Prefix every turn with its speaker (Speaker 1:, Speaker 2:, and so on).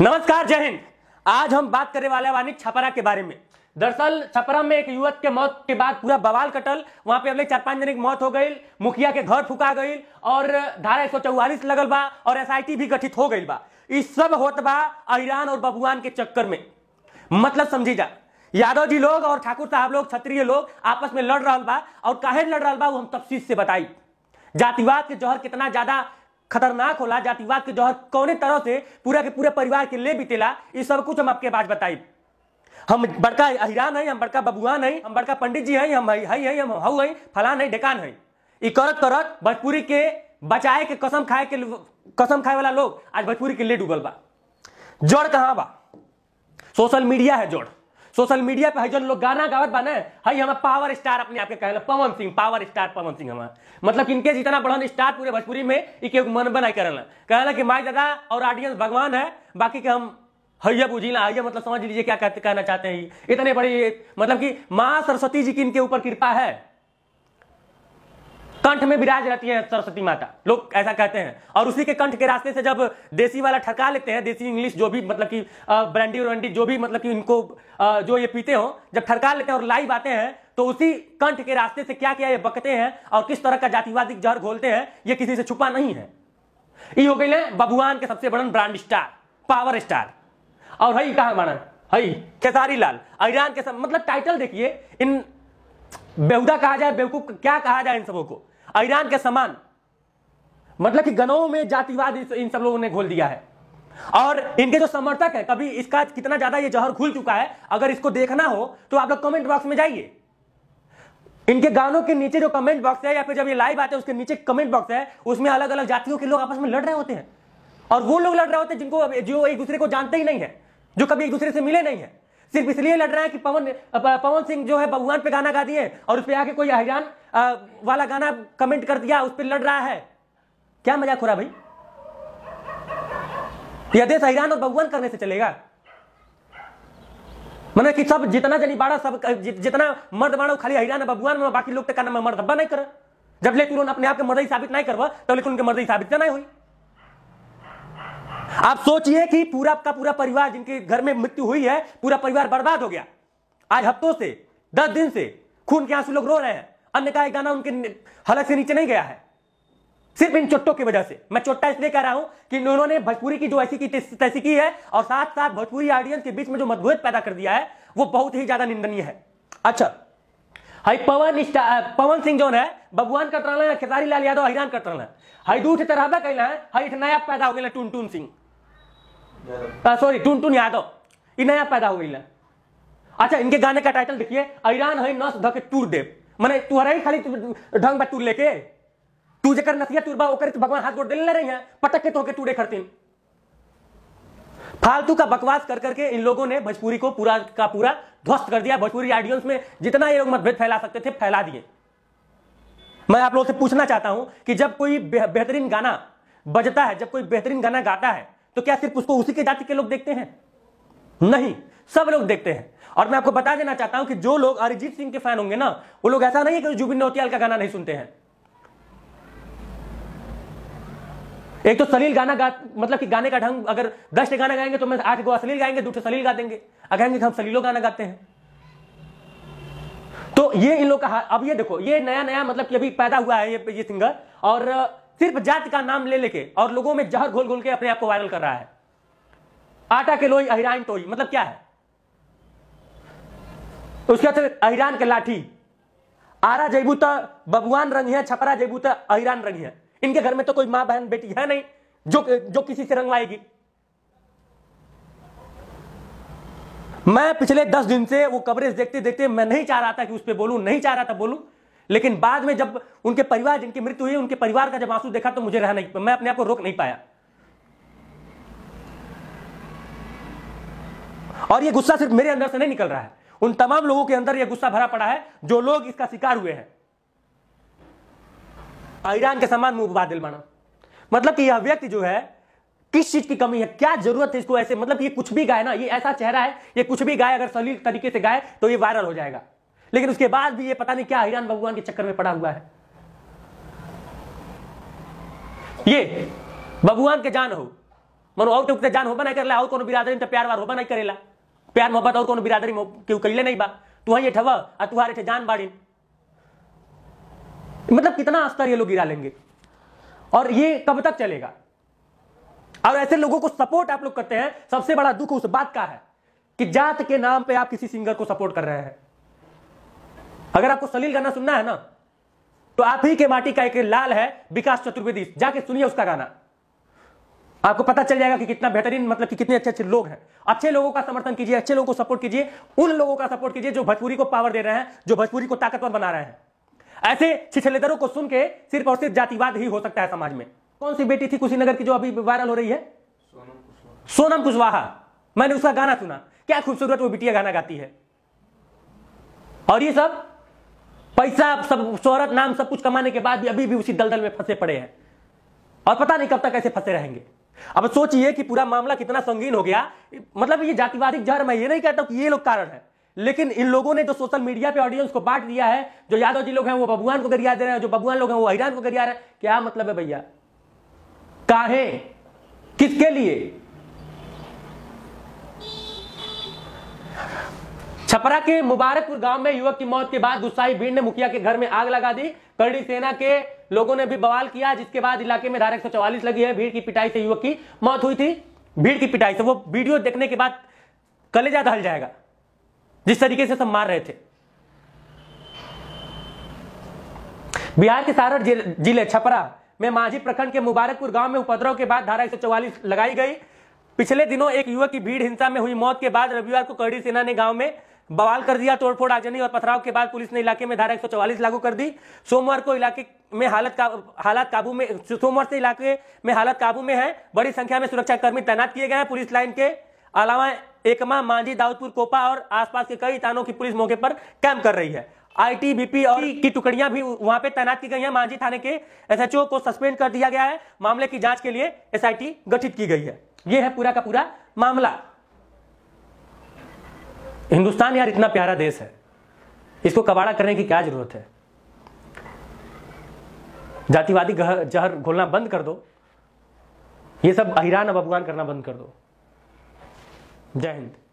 Speaker 1: नमस्कार जय हिंद आज हम बात करने वाले वानिक छपरा के बारे में दरअसल छपरा में एक युवक के मौत के बाद पूरा बवाल कटल वहां पे अगले चार पांच जन की मौत हो गई मुखिया के घर फुका गई और धारा एक लगल बा और एसआईटी भी गठित हो गई बा इस सब होत बा ईरान और बबुआन के चक्कर में मतलब समझी जा यादव जी लोग और ठाकुर साहब लोग क्षत्रिय लोग आपस में लड़ रहा बा और काहे लड़ रहा बा वो हम तफसीज से बताई जातिवाद के जोहर कितना ज्यादा खतरनाक होला जातिवाद के जोहर कौने तरह से पूरा के पूरे परिवार के ले बीतेला ये सब कुछ हम आपके बाद बताई हम बड़का अहिरान है हम बड़का बबुआन है हम बड़का पंडित जी है हम हई हई हम हऊ है फलान है डेकान है ये करत करत भोजपुरी के बचाए के कसम खाए के कसम खाए वाला लोग आज भोजपुरी के ले डूबल बा जड़ कहाँ बा सोशल मीडिया है जड़ सोशल मीडिया पे है जो लोग गाना गावत बने हई हमारे पावर स्टार अपने आपके कहे पवन सिंह पावर स्टार पवन सिंह हम मतलब इनके जितना बड़ा स्टार पूरे भोजपुरी में एक एक मन बनाई करल कहला कि माई दादा और ऑडियंस भगवान है बाकी के हम हैया बुझी ना हैया मतलब समझ लीजिए क्या कहना चाहते हैं इतने बड़े मतलब कि माँ सरस्वती जी की इनके ऊपर कृपा है कंठ में विराज रहती है सरस्वती माता लोग ऐसा कहते हैं और उसी के कंठ के रास्ते से जब देसी वाला ठरका लेते हैं देसी इंग्लिश जो भी मतलब कि ब्रांडी वारंडी जो भी मतलब कि इनको जो ये पीते हो जब ठरका लेते हैं और लाइव आते हैं तो उसी कंठ के रास्ते से क्या क्या ये बकते हैं और किस तरह का जातिवादी जहर घोलते हैं ये किसी से छुपा नहीं है ये हो गई बबुआन के सबसे बड़न ब्रांड स्टार पावर स्टार और हई कहा माना हई खेसारी लाल ईरान के सब मतलब टाइटल देखिए इन बेहुदा कहा जाए बेवकूफ क्या कहा जाए इन सबों को ईरान के समान मतलब कि गनों में जातिवाद इन सब लोगों ने घोल दिया है और इनके जो समर्थक है कभी इसका कितना ज्यादा ये जहर खुल चुका है अगर इसको देखना हो तो आप लोग कमेंट बॉक्स में जाइए इनके गानों के नीचे जो कमेंट बॉक्स है या फिर जब ये लाइव आते हैं उसके नीचे कमेंट बॉक्स है उसमें अलग अलग जातियों के लोग आपस में लड़ रहे होते हैं और वो लोग लड़ रहे होते हैं जिनको जो एक दूसरे को जानते ही नहीं है जो कभी एक दूसरे से मिले नहीं है सिर्फ इसलिए लड़ रहे हैं कि पवन पवन सिंह जो है भगवान पे गाना गा दिए और उस पर आके कोई हरियाण वाला गाना कमेंट कर दिया उस पर लड़ रहा है क्या मजाक हो रहा भाई यह देश हैरान और भगवान करने से चलेगा मतलब कि सब जितना जनी बाड़ा सब जितना मर्द बाड़ा खाली हैरान है भगवान में बाकी लोग तो का नाम मर्द नहीं कर जब ले तुरंत अपने आप के मर्द ही साबित नहीं करवा तो लेकिन उनके मर्द ही साबित तो नहीं हुई आप सोचिए कि पूरा आपका पूरा परिवार जिनके घर में मृत्यु हुई है पूरा परिवार बर्बाद हो गया आज हफ्तों से दस दिन से खून के आंसू लोग रो रहे हैं अन्य का एक दाना उनके हलक से नीचे नहीं गया है सिर्फ इन चोटों की वजह से मैं चोटा इसलिए कह रहा हूं कि उन्होंने भोजपुरी की जो ऐसी की तैसी की है और साथ साथ भोजपुरी ऑडियंस के बीच में जो मतभेद पैदा कर दिया है वो बहुत ही ज्यादा निंदनीय है अच्छा हाई पवन पवन सिंह जो है बबुआन कतराना खेसारी लाल यादव हिरान कतराना हाई दूठ तरहबा कहना है हाई नया पैदा हो गया टून टून सिंह सॉरी टून टून यादव ये नया पैदा गई है अच्छा इनके गाने का टाइटल देखिए ऐरान है नस धके टूर देव मैंने तुहरा ही खाली ढंग बा टूर लेके तू जकर नसिया तुरबा ओकर भगवान हाथ गोड़ देने रही है पटक के के टूरे खड़ती फालतू का बकवास कर करके इन लोगों ने भोजपुरी को पूरा का पूरा ध्वस्त कर दिया भोजपुरी ऑडियंस में जितना ये लोग मतभेद फैला सकते थे फैला दिए मैं आप लोगों से पूछना चाहता हूं कि जब कोई बेहतरीन गाना बजता है जब कोई बेहतरीन गाना गाता है तो क्या सिर्फ उसको उसी के जाति के लोग देखते हैं नहीं सब लोग देखते हैं और मैं आपको बता देना चाहता हूं कि जो लोग अरिजीत सिंह के फैन होंगे ना वो लोग ऐसा नहीं है कि जुबिन नौतियाल का गाना नहीं सुनते हैं एक तो सलील गाना गा मतलब कि गाने का ढंग अगर दस गाना गाएंगे तो मैं आठ गो सलील गाएंगे दूसरे सलील गा देंगे अगर कहेंगे हम सलीलो गाना गाते हैं तो ये इन लोग का अब ये देखो ये नया नया मतलब कि अभी पैदा हुआ है ये ये सिंगर और सिर्फ जाति का नाम ले लेके और लोगों में जहर घोल घोल के अपने आप को वायरल कर रहा है आटा के लोई अहिरान टोई मतलब क्या है तो उसके बाद अहिरान के लाठी आरा जयबूत बबुआन रंग है छपरा जयबूत अहिरान रंग है इनके घर में तो कोई मां बहन बेटी है नहीं जो जो किसी से रंग लाएगी मैं पिछले दस दिन से वो कवरेज देखते देखते मैं नहीं चाह रहा था कि उस पर बोलू नहीं चाह रहा था बोलू लेकिन बाद में जब उनके परिवार जिनकी मृत्यु हुई उनके परिवार का जब आंसू देखा तो मुझे रहा नहीं मैं अपने आप को रोक नहीं पाया और यह गुस्सा सिर्फ मेरे अंदर से नहीं निकल रहा है उन तमाम लोगों के अंदर यह गुस्सा भरा पड़ा है जो लोग इसका शिकार हुए हैं ईरान के समान बादल बना मतलब कि यह व्यक्ति जो है किस चीज की कमी है क्या जरूरत है इसको ऐसे मतलब ये कुछ भी गाय ना ये ऐसा चेहरा है ये कुछ भी गाय अगर सलील तरीके से गाय तो ये वायरल हो जाएगा लेकिन उसके बाद भी ये पता नहीं क्या हिरान भगवान के चक्कर में पड़ा हुआ है ये भगवान के जान हो मनो और क्यों जान होबा नहीं ला और कोनो बिरादरी में तो प्यार वार होबा नहीं करेला प्यार मोहब्बत और कोनो बिरादरी में क्यों ले नहीं बा तुहा ये ठवा और तुम्हारे थे जान बाड़ी मतलब कितना स्तर ये लोग गिरा लेंगे और ये कब तक चलेगा और ऐसे लोगों को सपोर्ट आप लोग करते हैं सबसे बड़ा दुख उस बात का है कि जात के नाम पे आप किसी सिंगर को सपोर्ट कर रहे हैं अगर आपको सलील गाना सुनना है ना तो आप ही के माटी का एक लाल है विकास चतुर्वेदी जाके सुनिए उसका गाना आपको पता चल जाएगा कि कितना बेहतरीन मतलब कि कितने अच्छे अच्छे लोग हैं अच्छे लोगों का समर्थन कीजिए अच्छे लोगों को सपोर्ट कीजिए उन लोगों का सपोर्ट कीजिए जो भोजपुरी को पावर दे रहे हैं जो भोजपुरी को ताकतवर बना रहे हैं ऐसे छिछलेदरों को सुन के सिर्फ और सिर्फ जातिवाद ही हो सकता है समाज में कौन सी बेटी थी कुशीनगर की जो अभी वायरल हो रही है सोनम कुशवाहा मैंने उसका गाना सुना क्या खूबसूरत वो बिटिया गाना गाती है और ये सब पैसा सब शोहरत नाम सब कुछ कमाने के बाद भी अभी भी उसी दलदल में फंसे पड़े हैं और पता नहीं कब तक ऐसे फंसे रहेंगे अब सोचिए कि पूरा मामला कितना संगीन हो गया मतलब ये जातिवादी जहर मैं ये नहीं कहता हूं कि ये लोग कारण है लेकिन इन लोगों ने जो सोशल मीडिया पे ऑडियंस को बांट दिया है जो यादव जी लोग हैं वो बबुआन को गरिया दे रहे हैं जो बबुआन लोग हैं वो हैरान को गरिया रहे हैं क्या मतलब है भैया काहे किसके लिए छपरा के मुबारकपुर गांव में युवक की मौत के बाद गुस्साई भीड़ ने मुखिया के घर में आग लगा दी करड़ी सेना के लोगों ने भी बवाल किया जिसके बाद इलाके में धारा एक लगी है भीड़ की पिटाई से युवक की मौत हुई थी भीड़ की पिटाई से वो वीडियो देखने के बाद कलेजा दहल जाएगा जिस तरीके से सब मार रहे थे बिहार के सारण जिले छपरा में माझी प्रखंड के मुबारकपुर गांव में उपद्रव के बाद धारा एक लगाई गई पिछले दिनों एक युवक की भीड़ हिंसा में हुई मौत के बाद रविवार को करड़ी सेना ने गांव में बवाल कर दिया तोड़फोड़ आगजनी और पथराव के बाद पुलिस ने इलाके में धारा एक लागू कर दी सोमवार को इलाके में हालत का हालात काबू में सोमवार से इलाके में हालत काबू में है बड़ी संख्या में सुरक्षाकर्मी तैनात किए गए हैं पुलिस लाइन के अलावा एकमा मांझी दाऊदपुर कोपा और आसपास के कई थानों की पुलिस मौके पर कैंप कर रही है आईटीबीपी और की टुकड़ियां भी वहां पे तैनात की गई हैं मांझी थाने के एसएचओ को सस्पेंड कर दिया गया है मामले की जांच के लिए एसआईटी गठित की गई है यह है पूरा का पूरा मामला हिंदुस्तान यार इतना प्यारा देश है इसको कबाड़ा करने की क्या जरूरत है जातिवादी जहर घोलना बंद कर दो ये सब अहिरान अब अफगान करना बंद कर दो जय हिंद